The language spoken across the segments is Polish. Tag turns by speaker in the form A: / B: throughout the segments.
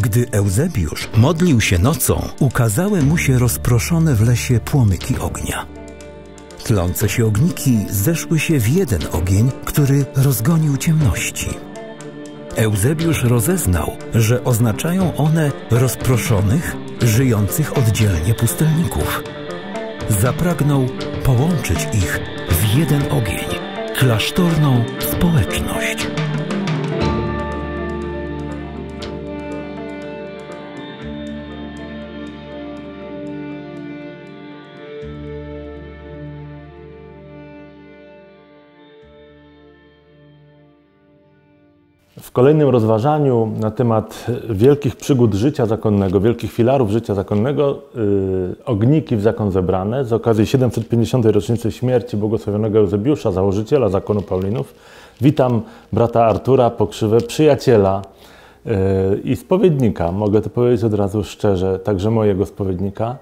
A: Gdy Eusebiusz modlił się nocą,
B: ukazały mu się rozproszone w lesie płomyki ognia. Tlące się ogniki zeszły się w jeden ogień, który rozgonił ciemności. Eusebiusz rozeznał, że oznaczają one rozproszonych, żyjących oddzielnie pustelników. Zapragnął połączyć ich w jeden ogień, klasztorną społeczność. kolejnym rozważaniu na temat wielkich przygód życia zakonnego, wielkich filarów życia zakonnego, yy, ogniki w zakon zebrane z okazji 750. rocznicy śmierci błogosławionego Eusebiusza, założyciela zakonu Paulinów. Witam brata Artura Pokrzywę, przyjaciela yy, i spowiednika, mogę to powiedzieć od razu szczerze, także mojego spowiednika.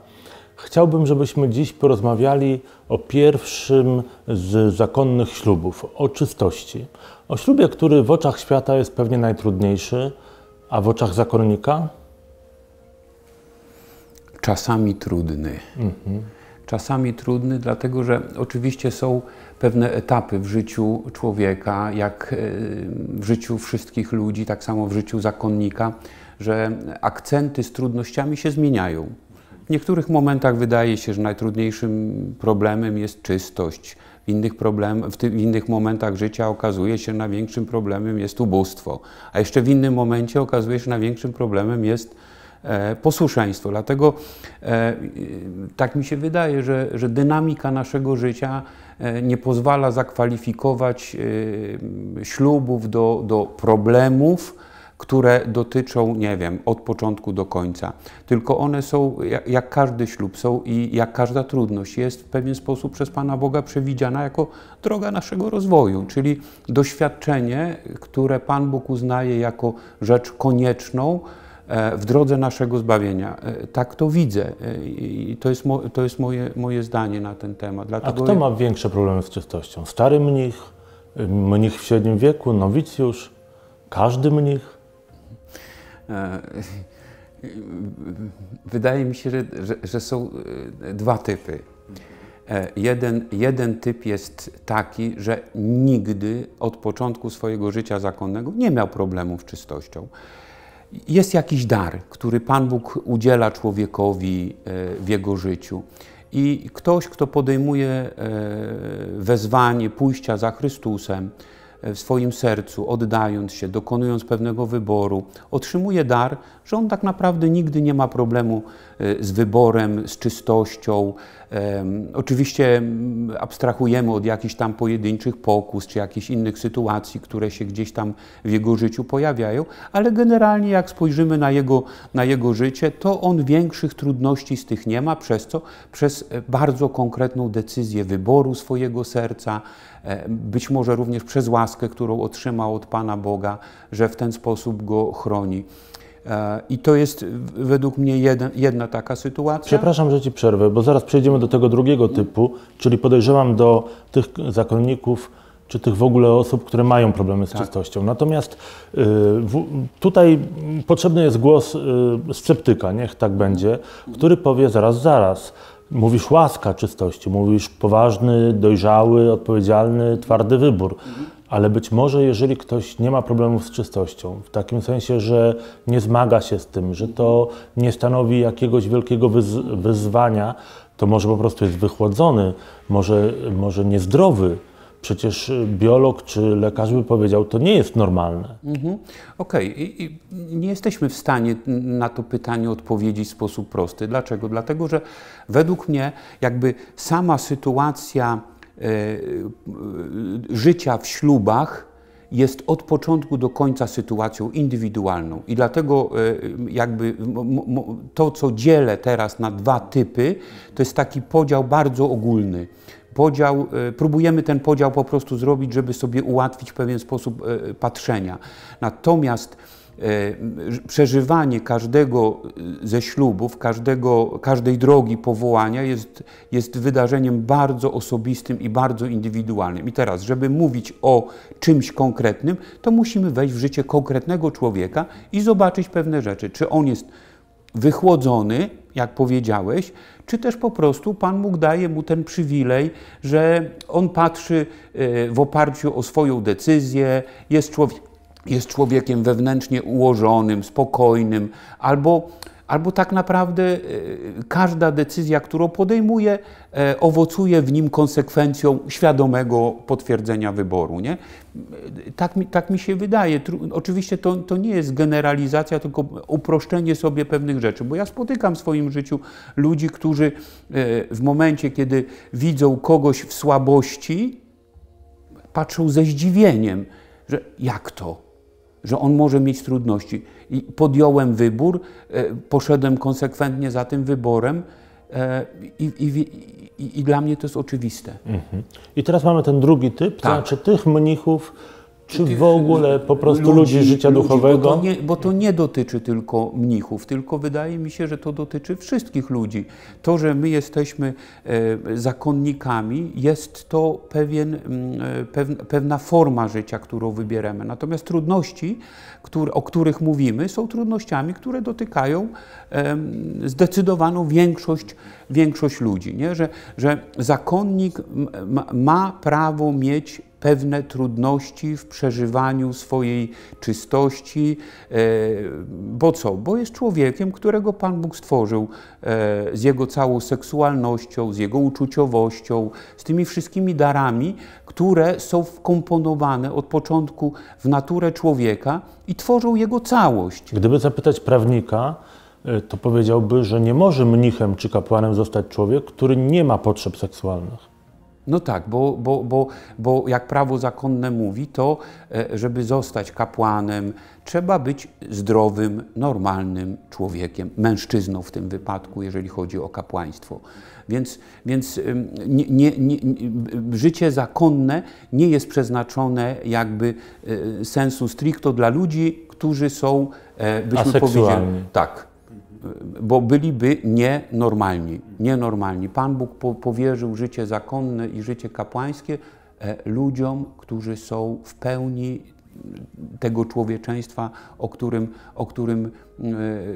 B: Chciałbym, żebyśmy dziś porozmawiali o pierwszym z zakonnych ślubów, o czystości. O ślubie, który w oczach świata jest pewnie najtrudniejszy, a w oczach zakonnika?
A: Czasami trudny. Mhm. Czasami trudny, dlatego że oczywiście są pewne etapy w życiu człowieka, jak e, w życiu wszystkich ludzi, tak samo w życiu zakonnika, że akcenty z trudnościami się zmieniają. W niektórych momentach wydaje się, że najtrudniejszym problemem jest czystość. W innych, problem, w, tym, w innych momentach życia okazuje się, że największym problemem jest ubóstwo. A jeszcze w innym momencie okazuje się, że największym problemem jest e, posłuszeństwo. Dlatego e, e tak mi się wydaje, że, że dynamika naszego życia e, nie pozwala zakwalifikować e, ślubów do, do problemów, które dotyczą, nie wiem, od początku do końca. Tylko one są, jak, jak każdy ślub, są i jak każda trudność, jest w pewien sposób przez Pana Boga przewidziana jako droga naszego rozwoju, czyli doświadczenie, które Pan Bóg uznaje jako rzecz konieczną, e, w drodze naszego zbawienia. E, tak to widzę e, i to jest, to jest moje, moje zdanie na ten temat. Dlatego A kto ma większe problemy z czystością? Stary mnich, mnich
B: w średnim wieku, nowicjusz, każdy mnich?
A: E, wydaje mi się, że, że, że są e, dwa typy. E, jeden, jeden typ jest taki, że nigdy od początku swojego życia zakonnego nie miał problemów z czystością. Jest jakiś dar, który Pan Bóg udziela człowiekowi w jego życiu. I ktoś, kto podejmuje wezwanie pójścia za Chrystusem, w swoim sercu, oddając się, dokonując pewnego wyboru, otrzymuje dar, że on tak naprawdę nigdy nie ma problemu e, z wyborem, z czystością. Oczywiście abstrahujemy od jakichś tam pojedynczych pokus czy jakichś innych sytuacji, które się gdzieś tam w jego życiu pojawiają, ale generalnie jak spojrzymy na jego, na jego życie, to on większych trudności z tych nie ma, przez co? Przez e, bardzo konkretną decyzję wyboru swojego serca, E, być może również przez łaskę, którą otrzymał od Pana Boga, że w ten sposób go chroni. E, I to jest według mnie jedna, jedna taka sytuacja. Przepraszam,
B: że ci przerwę, bo zaraz przejdziemy do tego drugiego typu, czyli podejrzewam do tych zakonników, czy tych w ogóle osób, które mają problemy z tak. czystością. Natomiast y, w, tutaj potrzebny jest głos y, sceptyka, niech tak będzie, który powie zaraz, zaraz mówisz łaska czystości, mówisz poważny, dojrzały, odpowiedzialny, twardy wybór. Ale być może, jeżeli ktoś nie ma problemów z czystością, w takim sensie, że nie zmaga się z tym, że to nie stanowi jakiegoś wielkiego wyz wyzwania, to może po prostu jest wychłodzony, może, może niezdrowy, przecież y, biolog czy lekarz by powiedział, to nie jest normalne.
A: Mhm. Okej, okay. nie jesteśmy w stanie na to pytanie odpowiedzieć w sposób prosty. Dlaczego? Dlatego, że według mnie jakby sama sytuacja y, y, życia w ślubach jest od początku do końca sytuacją indywidualną i dlatego e, jakby to, co dzielę teraz na dwa typy, to jest taki podział bardzo ogólny podział, e, próbujemy ten podział po prostu zrobić, żeby sobie ułatwić pewien sposób e, patrzenia. Natomiast e, przeżywanie każdego ze ślubów, każdego, każdej drogi powołania jest, jest wydarzeniem bardzo osobistym i bardzo indywidualnym. I teraz, żeby mówić o czymś konkretnym, to musimy wejść w życie konkretnego człowieka i zobaczyć pewne rzeczy. Czy on jest wychłodzony, jak powiedziałeś, czy też po prostu Pan Bóg daje mu ten przywilej, że on patrzy e, w oparciu o swoją decyzję, jest, człowiek, jest człowiekiem wewnętrznie ułożonym, spokojnym, albo albo tak naprawdę e, każda decyzja, którą podejmuje, e, owocuje w nim konsekwencją świadomego potwierdzenia wyboru. Nie? Tak, mi, tak mi się wydaje. Oczywiście to, to nie jest generalizacja, tylko uproszczenie sobie pewnych rzeczy, bo ja spotykam w swoim życiu ludzi, którzy e, w momencie, kiedy widzą kogoś w słabości, patrzą ze zdziwieniem, że jak to? że on może mieć trudności. I podjąłem wybór, e, poszedłem konsekwentnie za tym wyborem. E, I, i, i, i dla mnie to jest oczywiste. Mhm. I teraz mamy ten drugi typ, tak. to znaczy tych mnichów,
B: czy w ogóle po prostu ludzi, ludzi życia ludzi, duchowego? Bo to,
A: nie, bo to, nie, dotyczy tylko mnichów, tylko wydaje mi się, że to dotyczy wszystkich ludzi. To, że my jesteśmy e, zakonnikami, jest to pewien, mm, e, pewna forma życia, którą wybieramy. Natomiast trudności, które, o których mówimy, są trudnościami, które dotykają e, zdecydowaną większość, większość ludzi. Nie? Że, że zakonnik ma prawo mieć pewne trudności w przeżywaniu swojej czystości. E, bo co? Bo jest człowiekiem, którego Pan Bóg stworzył e, z jego całą seksualnością, z jego uczuciowością, z tymi wszystkimi darami, które są wkomponowane od początku w naturę człowieka i tworzą jego całość. Gdyby zapytać prawnika,
B: e, to powiedziałby, że nie może mnichem czy kapłanem zostać człowiek, który nie ma potrzeb seksualnych.
A: No tak, bo, bo, bo, bo jak prawo zakonne mówi, to e, żeby zostać kapłanem, trzeba być zdrowym, normalnym człowiekiem, mężczyzną w tym wypadku, jeżeli chodzi o kapłaństwo. Więc, więc nie, nie, nie, y, życie zakonne nie jest przeznaczone jakby e, sensu stricto dla ludzi, którzy są, e, byśmy powiedzieli, tak, bo byliby nienormalni. nienormalni. Pan Bóg po, powierzył życie zakonne i życie kapłańskie e, ludziom, którzy są w pełni tego człowieczeństwa, o którym, o którym e,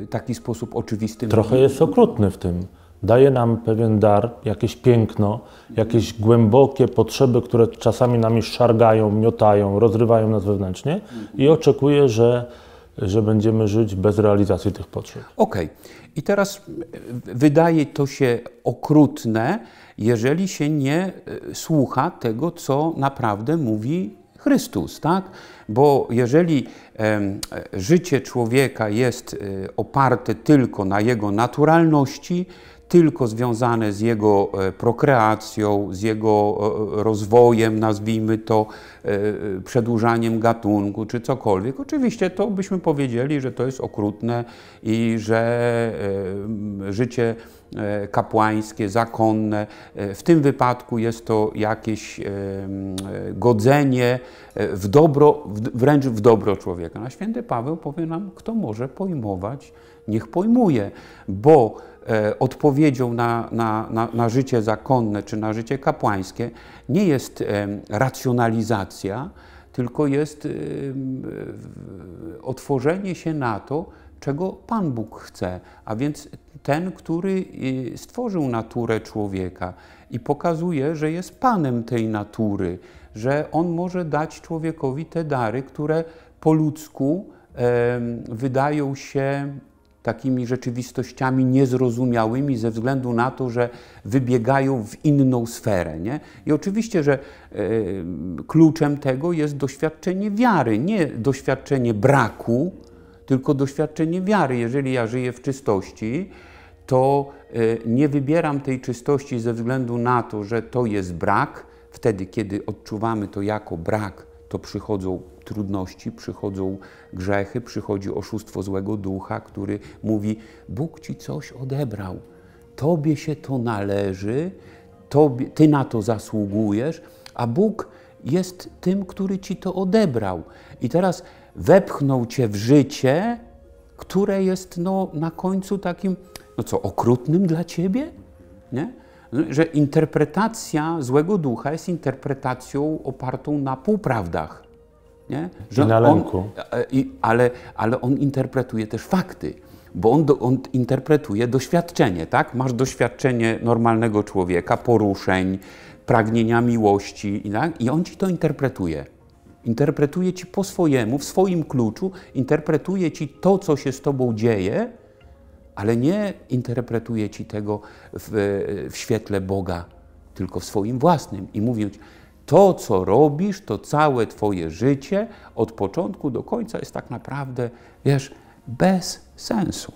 A: taki sposób oczywisty. Trochę jest okrutny
B: w tym. Daje nam pewien dar, jakieś piękno, jakieś głębokie potrzeby, które czasami nami szargają, miotają, rozrywają nas wewnętrznie i oczekuje, że że będziemy żyć bez realizacji tych
A: potrzeb. Okej. Okay. I teraz e, wydaje to się okrutne, jeżeli się nie e, słucha tego, co naprawdę mówi Chrystus, tak? Bo jeżeli e, życie człowieka jest oparte tylko na jego naturalności, tylko związane z jego e, prokreacją, z jego e, e, rozwojem, nazwijmy to przedłużaniem gatunku czy cokolwiek. Oczywiście to byśmy powiedzieli, że to jest okrutne i że życie kapłańskie, zakonne. W tym wypadku jest to jakieś godzenie w dobro, wręcz w dobro człowieka. A no, święty Paweł powie nam, kto może pojmować, niech pojmuje, bo E, odpowiedzią na, na, na, na, życie zakonne czy na życie kapłańskie nie jest e, racjonalizacja, tylko jest e, otworzenie się na to, czego Pan Bóg chce, a więc ten, który stworzył naturę człowieka i pokazuje, że jest Panem tej natury, że On może dać człowiekowi te dary, które po ludzku wydają się takimi rzeczywistościami niezrozumiałymi ze względu na to, że wybiegają w inną sferę. Nie? I oczywiście, że y, kluczem tego jest doświadczenie wiary, nie doświadczenie braku, tylko doświadczenie wiary. Jeżeli ja żyję w czystości, to y, nie wybieram tej czystości ze względu na to, że to jest brak, wtedy kiedy odczuwamy to jako brak to przychodzą trudności, przychodzą grzechy, przychodzi oszustwo złego ducha, który mówi: Bóg ci coś odebrał, tobie się to należy, tobie, ty na to zasługujesz, a Bóg jest tym, który ci to odebrał. I teraz wepchnął cię w życie, które jest no, na końcu takim, no co, okrutnym dla ciebie? Nie? że interpretacja złego ducha jest interpretacją opartą na półprawdach. Nie? Że I na lęku. On, e, e, ale, ale on interpretuje też fakty, bo on, do, on interpretuje doświadczenie, tak? Masz doświadczenie normalnego człowieka, poruszeń, pragnienia miłości, tak? i on ci to interpretuje. Interpretuje ci po swojemu, w swoim kluczu, interpretuje ci to, co się z tobą dzieje, ale nie interpretuje ci tego w, w świetle Boga, tylko w swoim własnym i mówiąc, to, co robisz, to całe Twoje życie od początku do końca jest tak naprawdę, wiesz, bez sensu.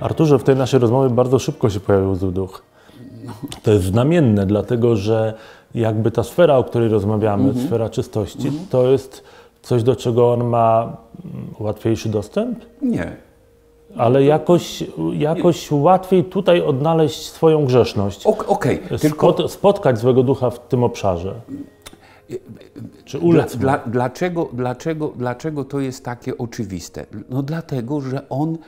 B: Arturze, w tej naszej rozmowie bardzo szybko się pojawił zły duch. To jest znamienne, dlatego że jakby ta sfera, o której rozmawiamy, mhm. sfera czystości, mhm. to jest coś, do czego on ma mm, łatwiejszy dostęp? Nie. Ale jakoś, jakoś łatwiej tutaj odnaleźć swoją grzeszność. Okej, okay, tylko... Spot, spotkać złego ducha w tym obszarze.
A: Czy ulec dla, dlaczego, dlaczego, dlaczego to jest takie oczywiste? No dlatego, że on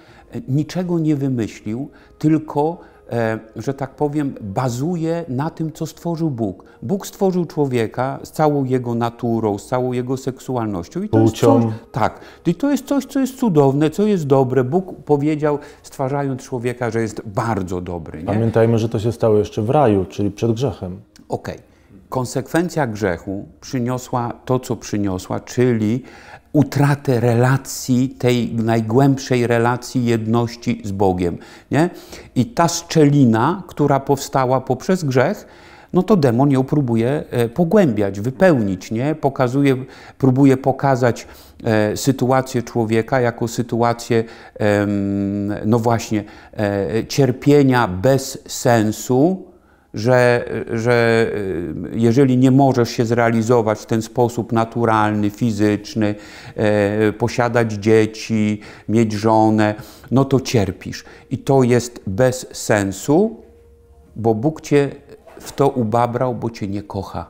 A: niczego nie wymyślił, tylko e, że tak powiem, bazuje na tym, co stworzył Bóg. Bóg stworzył człowieka z całą jego naturą, z całą jego seksualnością. I to Płcią. jest coś, tak. I to jest coś, co jest cudowne, co jest dobre. Bóg powiedział, stwarzając człowieka, że jest bardzo dobry. Nie? Pamiętajmy, że to się stało jeszcze w raju, czyli przed grzechem. Okej. Okay konsekwencja grzechu przyniosła to, co przyniosła, czyli utratę relacji, tej najgłębszej relacji jedności z Bogiem. Nie? I ta szczelina, która powstała poprzez grzech, no to demon ją próbuje e, pogłębiać, wypełnić, nie? Pokazuje, próbuje pokazać e, sytuację człowieka jako sytuację, e, no właśnie, e, cierpienia bez sensu, że, że y, jeżeli nie możesz się zrealizować w ten sposób naturalny, fizyczny, e, posiadać dzieci, mieć żonę, no to cierpisz. I to jest bez sensu, bo Bóg cię w to ubabrał, bo cię nie kocha.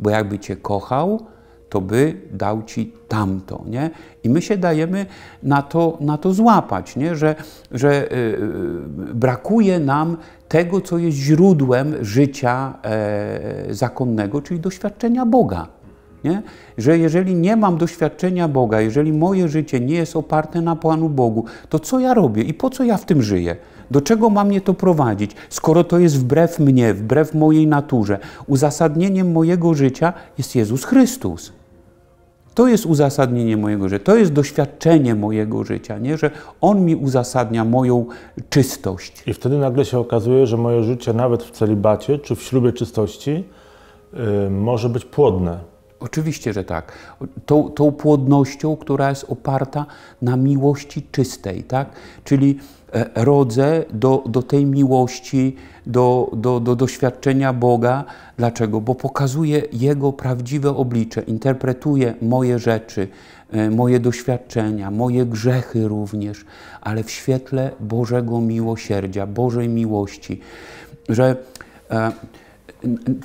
A: Bo jakby cię kochał, to by dał ci tamto, nie? I my się dajemy na to, na to złapać, nie? Że, że yy, brakuje nam tego, co jest źródłem życia e, zakonnego, czyli doświadczenia Boga. Nie? Że jeżeli nie mam doświadczenia Boga, jeżeli moje życie nie jest oparte na Panu Bogu, to co ja robię i po co ja w tym żyję? Do czego ma mnie to prowadzić, skoro to jest wbrew mnie, wbrew mojej naturze? Uzasadnieniem mojego życia jest Jezus Chrystus. To jest uzasadnienie mojego życia, to jest doświadczenie mojego życia, nie? że on mi uzasadnia moją czystość.
B: I wtedy nagle się okazuje, że moje życie, nawet w celibacie czy w ślubie czystości,
A: yy, może być płodne. Oczywiście, że tak. Tą, tą płodnością, która jest oparta na miłości czystej, tak? Czyli E, rodzę do, do tej miłości, do, do, do doświadczenia Boga. Dlaczego? Bo pokazuje Jego prawdziwe oblicze, interpretuje moje rzeczy, e, moje doświadczenia, moje grzechy również, ale w świetle Bożego miłosierdzia, Bożej miłości, że e,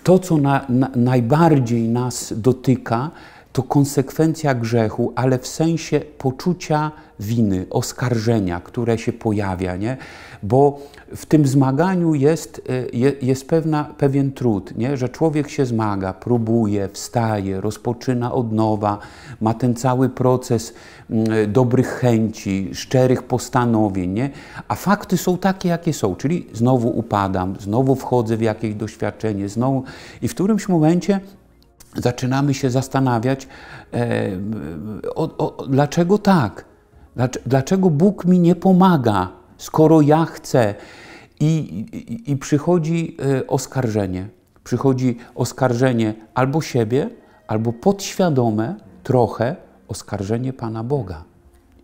A: to, co na, na, najbardziej nas dotyka, to konsekwencja grzechu, ale w sensie poczucia winy, oskarżenia, które się pojawia, nie? bo w tym zmaganiu jest, e, jest pewna, pewien trud, nie? że człowiek się zmaga, próbuje, wstaje, rozpoczyna od nowa, ma ten cały proces mm, e, dobrych chęci, szczerych postanowień, nie? a fakty są takie, jakie są, czyli znowu upadam, znowu wchodzę w jakieś doświadczenie, znowu i w którymś momencie zaczynamy się zastanawiać, e, o, o, dlaczego tak? Dlaczego Bóg mi nie pomaga, skoro ja chcę? I, i, i przychodzi e, oskarżenie. Przychodzi oskarżenie albo siebie, albo podświadome trochę oskarżenie Pana Boga.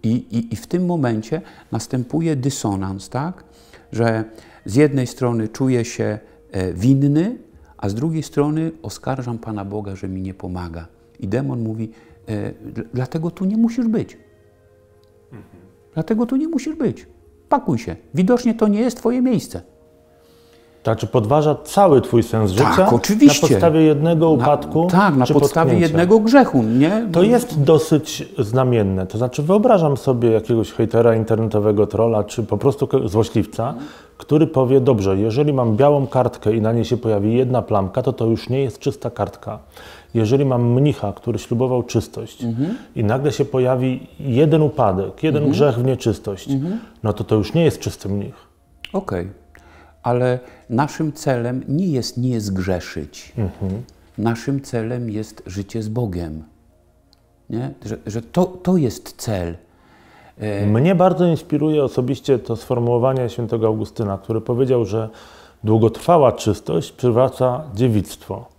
A: I, I, w tym momencie następuje dysonans, tak? Że z jednej strony czuję się e, winny, a z drugiej strony oskarżam Pana Boga, że mi nie pomaga. I demon mówi, e, dlatego tu nie musisz być. Dlatego tu nie musisz być. Pakuj się. Widocznie to nie jest Twoje miejsce. Tak, czy podważa cały twój sens tak, życia? Tak, oczywiście. Na podstawie jednego
B: upadku? Na, tak, na podstawie potknięcia. jednego grzechu, nie? To jest dosyć znamienne. To znaczy, wyobrażam sobie jakiegoś hejtera internetowego, trola, czy po prostu złośliwca, który powie, dobrze, jeżeli mam białą kartkę i na niej się pojawi jedna plamka, to to już nie jest czysta kartka. Jeżeli mam mnicha, który ślubował czystość mhm. i nagle się pojawi jeden upadek, jeden mhm. grzech w nieczystość, mhm. no to to już nie jest czysty mnich. Okej,
A: okay. ale naszym celem nie jest nie zgrzeszyć. Mhm. Naszym celem jest życie z Bogiem. Nie? Że, że to, to jest
B: cel. E, mnie bardzo inspiruje osobiście to sformułowanie świętego Augustyna, który powiedział, że długotrwała czystość przywraca dziewictwo.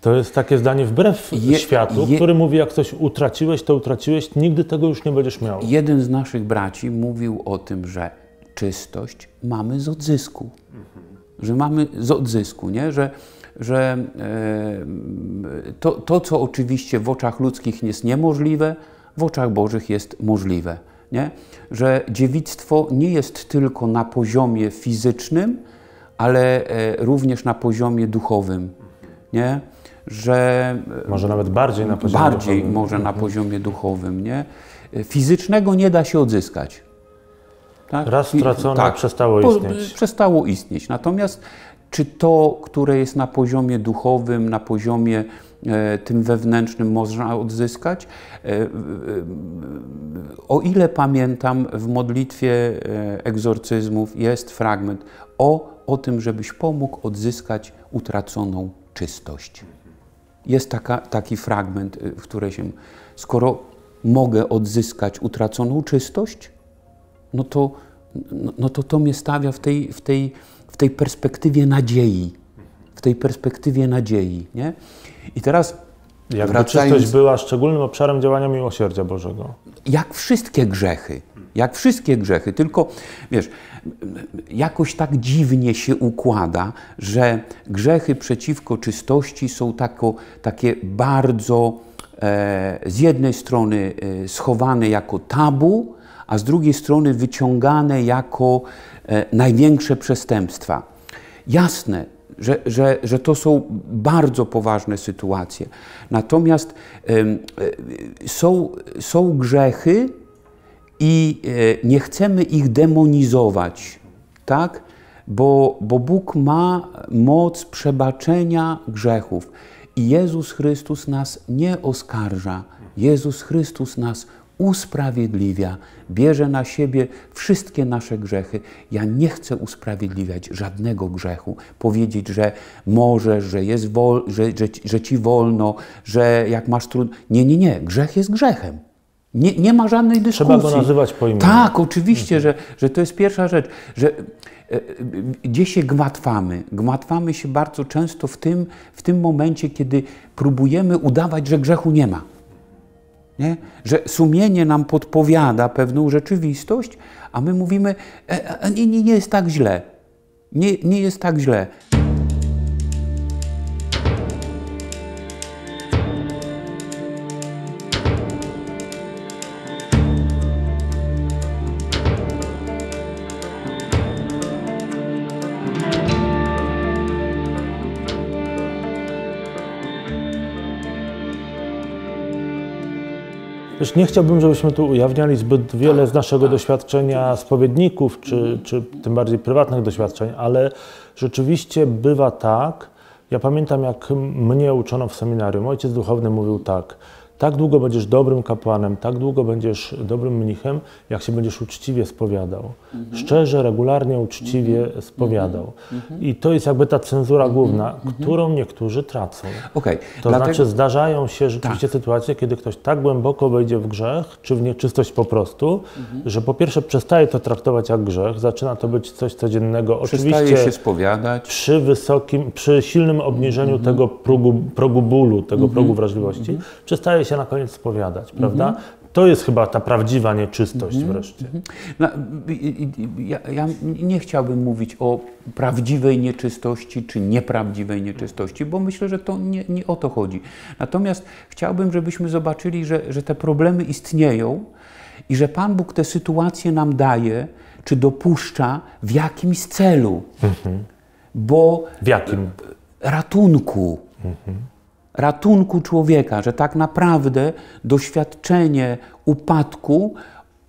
B: To jest takie zdanie wbrew je, światu, je, który mówi, jak coś utraciłeś, to utraciłeś, nigdy
A: tego już nie będziesz miał. Jeden z naszych braci mówił o tym, że czystość mamy z odzysku. Mhm. Że mamy z odzysku, nie? Że, że e, to, to, co oczywiście w oczach ludzkich jest niemożliwe, w oczach Bożych jest możliwe. Nie? Że dziewictwo nie jest tylko na poziomie fizycznym, ale e, również na poziomie duchowym. Nie? Że e, może nawet bardziej na poziomie bardziej duchowym. może na mhm. poziomie duchowym. Nie? E, fizycznego nie da się odzyskać.
B: Tak? Raz stracone tak.
A: przestało istnieć. Przestało istnieć. Natomiast czy to, które jest na poziomie duchowym, na poziomie E, tym wewnętrznym można odzyskać. E, o ile pamiętam, w modlitwie e, egzorcyzmów jest fragment o, o tym, żebyś pomógł odzyskać utraconą czystość. Jest taka, taki fragment, w którym się, skoro mogę odzyskać utraconą czystość, no to, no, no to to mnie stawia w tej, w tej, w tej perspektywie nadziei. W tej perspektywie nadziei, nie? I teraz jakby wracając... czystość
B: była szczególnym obszarem działania miłosierdzia Bożego.
A: Jak wszystkie grzechy. Jak wszystkie grzechy, tylko wiesz, jakoś tak dziwnie się układa, że grzechy przeciwko czystości są tako, takie bardzo e, z jednej strony e, schowane jako tabu, a z drugiej strony wyciągane jako e, największe przestępstwa. Jasne, że, że, że to są bardzo poważne sytuacje. Natomiast e, są, są grzechy i e, nie chcemy ich demonizować, tak? Bo, bo Bóg ma moc przebaczenia grzechów. I Jezus Chrystus nas nie oskarża. Jezus Chrystus nas usprawiedliwia, bierze na siebie wszystkie nasze grzechy. Ja nie chcę usprawiedliwiać żadnego grzechu, powiedzieć, że możesz, że, jest wol, że, że, że ci wolno, że jak masz trud. Nie, nie, nie. Grzech jest grzechem. Nie, nie ma żadnej dyskusji. Trzeba go nazywać po imieniu. Tak, oczywiście, mhm. że, że to jest pierwsza rzecz, że e, e, gdzie się gmatwamy? Gmatwamy się bardzo często w tym, w tym momencie, kiedy próbujemy udawać, że grzechu nie ma. Nie? Że sumienie nam podpowiada pewną rzeczywistość, a my mówimy, e, e, nie, nie, nie jest tak źle. Nie, nie jest tak źle.
B: nie chciałbym, żebyśmy tu ujawniali zbyt wiele z naszego doświadczenia spowiedników, czy, czy tym bardziej prywatnych doświadczeń, ale rzeczywiście bywa tak. Ja pamiętam, jak mnie uczono w seminarium. Ojciec duchowny mówił tak – tak długo będziesz dobrym kapłanem, tak długo będziesz dobrym mnichem, jak się będziesz uczciwie spowiadał. Mhm. Szczerze, regularnie, uczciwie mhm. mhm. spowiadał. Mhm. I to jest jakby ta cenzura mhm. główna, mhm. którą niektórzy tracą.
A: Okay. To Dlatego... znaczy
B: zdarzają się rzeczywiście tak. sytuacje, kiedy ktoś tak głęboko wejdzie w grzech, czy w nieczystość po prostu, że po pierwsze przestaje to traktować jak grzech, zaczyna to być coś codziennego. Przestaje Oczywiście się
A: spowiadać.
B: Przy wysokim, przy silnym obniżeniu tego progu, progu bólu, tego progu wrażliwości,
A: przestaje się się na koniec spowiadać, prawda? Mm
B: -hmm. To jest chyba ta prawdziwa nieczystość mm -hmm. wreszcie.
A: Mhm. No, ja, ja, nie chciałbym mówić o prawdziwej nieczystości czy nieprawdziwej nieczystości, bo myślę, że to nie, nie o to chodzi. Natomiast chciałbym, żebyśmy zobaczyli, że, że te problemy istnieją i że Pan Bóg te sytuacje nam daje, czy dopuszcza w jakimś celu. Mhm. Bo w jakim? Ratunku. Mhm ratunku człowieka, że tak naprawdę doświadczenie upadku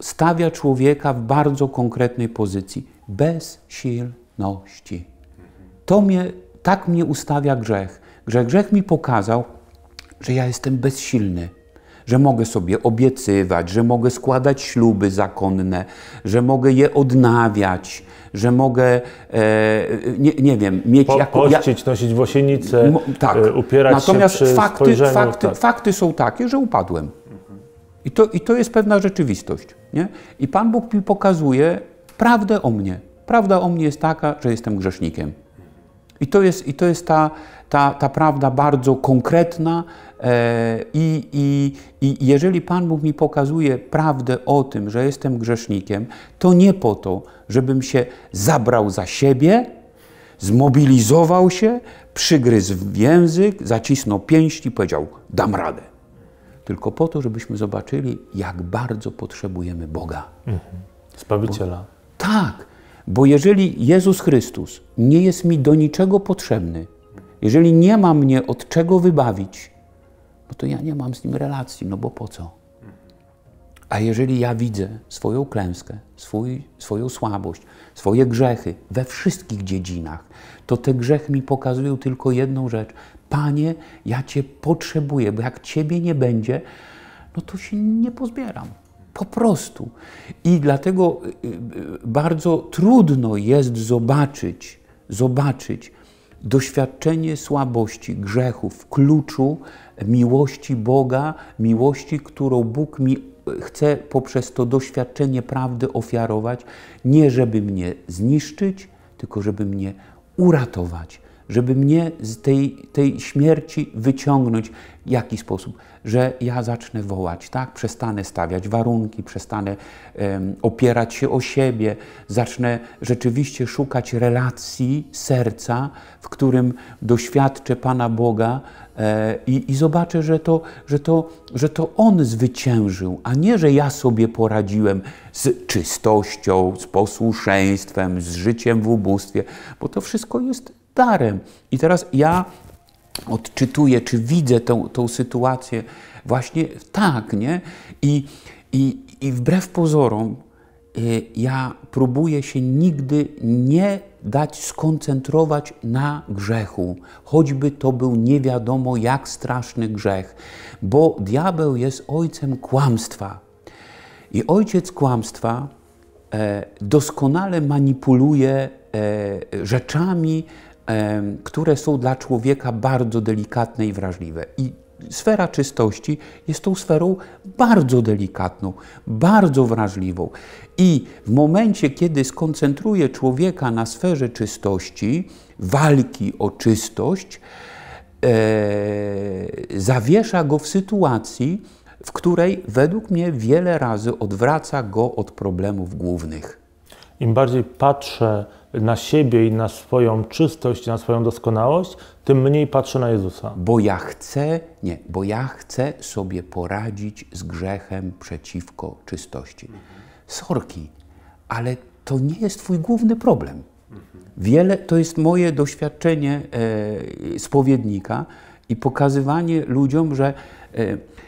A: stawia człowieka w bardzo konkretnej pozycji bezsilności. To mnie, tak mnie ustawia grzech, że grzech mi pokazał, że ja jestem bezsilny że mogę sobie obiecywać, że mogę składać śluby zakonne, że mogę je odnawiać, że mogę, e, nie, nie wiem, mieć... Po, jako, pościć, ja, nosić włosienicę, mo, tak. E, upierać Natomiast się przy fakty, fakty, tak. fakty są takie, że upadłem. I to, I to jest pewna rzeczywistość. Nie? I Pan Bóg mi pokazuje prawdę o mnie. Prawda o mnie jest taka, że jestem grzesznikiem. I to jest, i to jest ta, ta, ta prawda bardzo konkretna, E, I, i, I jeżeli Pan Bóg mi pokazuje prawdę o tym, że jestem grzesznikiem, to nie po to, żebym się zabrał za siebie, zmobilizował się, przygryzł w język, zacisnął pięść i powiedział: Dam radę. Tylko po to, żebyśmy zobaczyli, jak bardzo potrzebujemy Boga. Mhm. Zbawiciela. Bo, tak, bo jeżeli Jezus Chrystus nie jest mi do niczego potrzebny, jeżeli nie ma mnie od czego wybawić, no to ja nie mam z nim relacji, no bo po co? A jeżeli ja widzę swoją klęskę, swój, swoją słabość, swoje grzechy we wszystkich dziedzinach, to te grzechy mi pokazują tylko jedną rzecz. Panie, ja Cię potrzebuję, bo jak Ciebie nie będzie, no to się nie pozbieram. Po prostu. I dlatego y, y, bardzo trudno jest zobaczyć, zobaczyć doświadczenie słabości, grzechów, kluczu miłości Boga, miłości, którą Bóg mi e, chce poprzez to doświadczenie prawdy ofiarować, nie żeby mnie zniszczyć, tylko żeby mnie uratować, żeby mnie z tej, tej śmierci wyciągnąć. W jaki sposób? Że ja zacznę wołać, tak? Przestanę stawiać warunki, przestanę um, opierać się o siebie, zacznę rzeczywiście szukać relacji serca, w którym doświadczę Pana Boga e, i, i zobaczę, że to, że, to, że to On zwyciężył, a nie, że ja sobie poradziłem z czystością, z posłuszeństwem, z życiem w ubóstwie, bo to wszystko jest darem. I teraz ja odczytuję, czy widzę tą, tą sytuację właśnie tak, nie? I, i, i wbrew pozorom y, ja próbuję się nigdy nie dać skoncentrować na grzechu, choćby to był nie wiadomo jak straszny grzech, bo diabeł jest ojcem kłamstwa. I ojciec kłamstwa e, doskonale manipuluje e, rzeczami, które są dla człowieka bardzo delikatne i wrażliwe. I sfera czystości jest tą sferą bardzo delikatną, bardzo wrażliwą. I w momencie, kiedy skoncentruje człowieka na sferze czystości, walki o czystość, e, zawiesza go w sytuacji, w której według mnie wiele razy odwraca go od problemów głównych. Im bardziej patrzę na
B: siebie i na swoją czystość, na swoją doskonałość, tym mniej patrzę na Jezusa. Bo ja
A: chcę, nie, bo ja chcę sobie poradzić z grzechem przeciwko czystości. Sorki, ale to nie jest Twój główny problem. Wiele to jest moje doświadczenie e, spowiednika i pokazywanie ludziom, że e,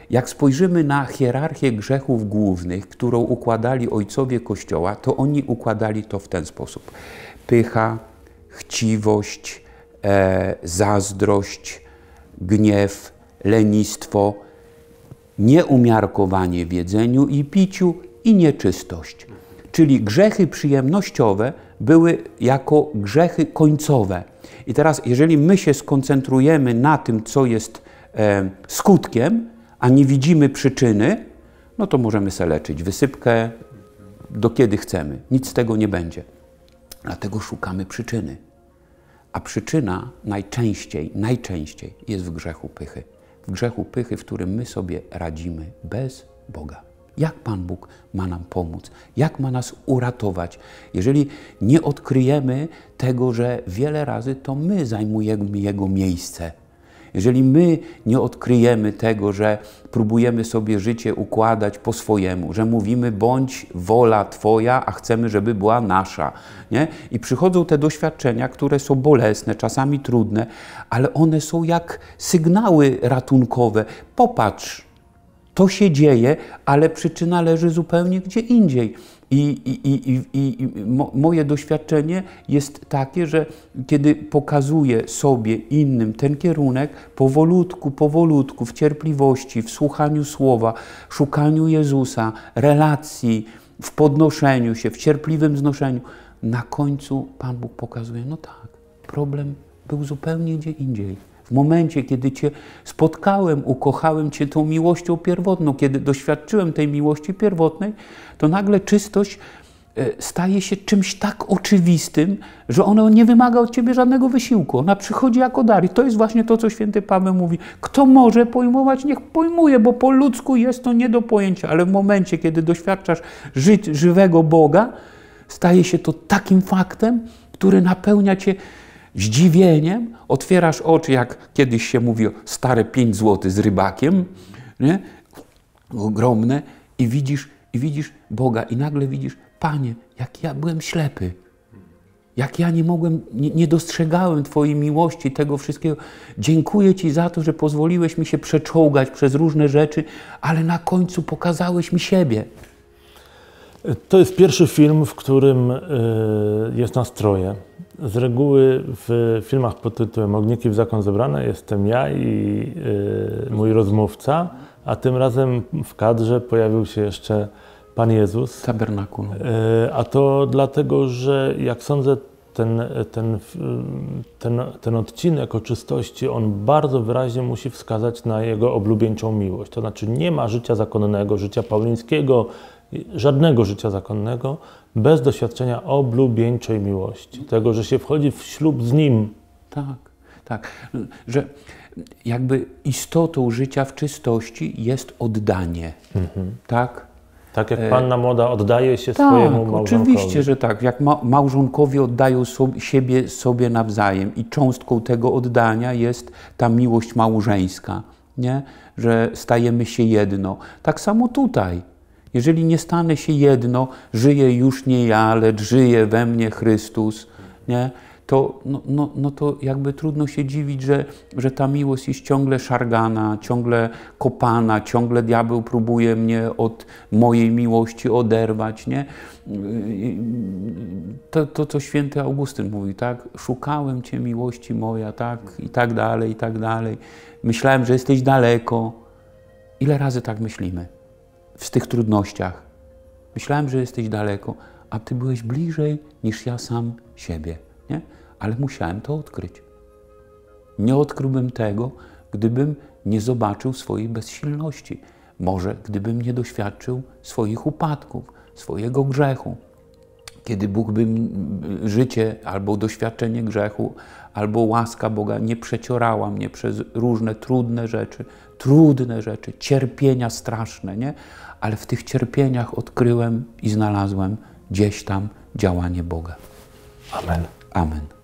A: jak spojrzymy na hierarchię grzechów głównych, którą układali ojcowie Kościoła, to oni układali to w ten sposób pycha, chciwość, e, zazdrość, gniew, lenistwo, nieumiarkowanie w jedzeniu i piciu i nieczystość. Czyli grzechy przyjemnościowe były jako grzechy końcowe. I teraz, jeżeli my się skoncentrujemy na tym, co jest e, skutkiem, a nie widzimy przyczyny, no to możemy sobie leczyć wysypkę do kiedy chcemy. Nic z tego nie będzie. Dlatego szukamy przyczyny. A przyczyna najczęściej, najczęściej jest w grzechu pychy. W grzechu pychy, w którym my sobie radzimy bez Boga. Jak Pan Bóg ma nam pomóc? Jak ma nas uratować? Jeżeli nie odkryjemy tego, że wiele razy to my zajmujemy Jego miejsce jeżeli my nie odkryjemy tego, że próbujemy sobie życie układać po swojemu, że mówimy bądź wola Twoja, a chcemy, żeby była nasza. Nie? I przychodzą te doświadczenia, które są bolesne, czasami trudne, ale one są jak sygnały ratunkowe. Popatrz, to się dzieje, ale przyczyna leży zupełnie gdzie indziej. I, i, i, i, moje doświadczenie jest takie, że kiedy pokazuję sobie, innym ten kierunek, powolutku, powolutku, w cierpliwości, w słuchaniu słowa, szukaniu Jezusa, relacji, w podnoszeniu się, w cierpliwym znoszeniu, na końcu Pan Bóg pokazuje, no tak, problem był zupełnie gdzie indziej. W momencie, kiedy Cię spotkałem, ukochałem Cię tą miłością pierwotną, kiedy doświadczyłem tej miłości pierwotnej, to nagle czystość e, staje się czymś tak oczywistym, że ona nie wymaga od ciebie żadnego wysiłku. Ona przychodzi jako dar. I to jest właśnie to, co święty Paweł mówi. Kto może pojmować, niech pojmuje, bo po ludzku jest to nie do pojęcia, ale w momencie, kiedy doświadczasz żyć, żywego Boga, staje się to takim faktem, który napełnia cię zdziwieniem otwierasz oczy, jak kiedyś się mówi stare 5 zł z rybakiem, nie? ogromne, i widzisz, i widzisz Boga, i nagle widzisz, Panie, jak ja byłem ślepy, jak ja nie mogłem, nie, nie dostrzegałem Twojej miłości, tego wszystkiego. Dziękuję Ci za to, że pozwoliłeś mi się przeczołgać przez różne rzeczy, ale na końcu pokazałeś mi siebie.
B: To jest pierwszy film, w którym y, jest nastroje. Z reguły w filmach pod tytułem Ogniki w zakon zebrane jestem ja i y, mój rozmówca, a tym razem w kadrze pojawił się jeszcze Pan Jezus. Tabernakul. Y, a to dlatego, że jak sądzę, ten, ten, y, ten, ten odcinek o czystości, on bardzo wyraźnie musi wskazać na jego oblubieńczą miłość. To znaczy nie ma życia zakonnego, życia paulińskiego, żadnego życia zakonnego, bez doświadczenia oblubieńczej miłości, tego,
A: że się wchodzi w ślub z Nim. Tak, tak. Że jakby istotą życia w czystości jest oddanie. Mhm. Tak? Tak jak e, panna młoda oddaje się tak, swojemu małżonkowi. Oczywiście, że tak. Jak ma małżonkowie oddają sobie, siebie sobie nawzajem i cząstką tego oddania jest ta miłość małżeńska, nie? że stajemy się jedno. Tak samo tutaj. Jeżeli nie stanę się jedno, żyje już nie ja, lecz żyje we mnie Chrystus, nie? To, no, no, no to jakby trudno się dziwić, że, że ta miłość jest ciągle szargana, ciągle kopana, ciągle diabeł próbuje mnie od mojej miłości oderwać. Nie? To, to, co święty Augustyn mówi, tak? Szukałem Cię miłości moja, tak? I tak dalej, i tak dalej. Myślałem, że jesteś daleko. Ile razy tak myślimy? w tych trudnościach. Myślałem, że jesteś daleko, a ty byłeś bliżej niż ja sam siebie, nie? Ale musiałem to odkryć. Nie odkryłbym tego, gdybym nie zobaczył swojej bezsilności, może gdybym nie doświadczył swoich upadków, swojego grzechu kiedy Bóg by życie albo doświadczenie grzechu, albo łaska Boga nie przeciorała mnie przez różne trudne rzeczy, trudne rzeczy, cierpienia straszne, nie? Ale w tych cierpieniach odkryłem i znalazłem gdzieś tam działanie Boga. Amen. Amen.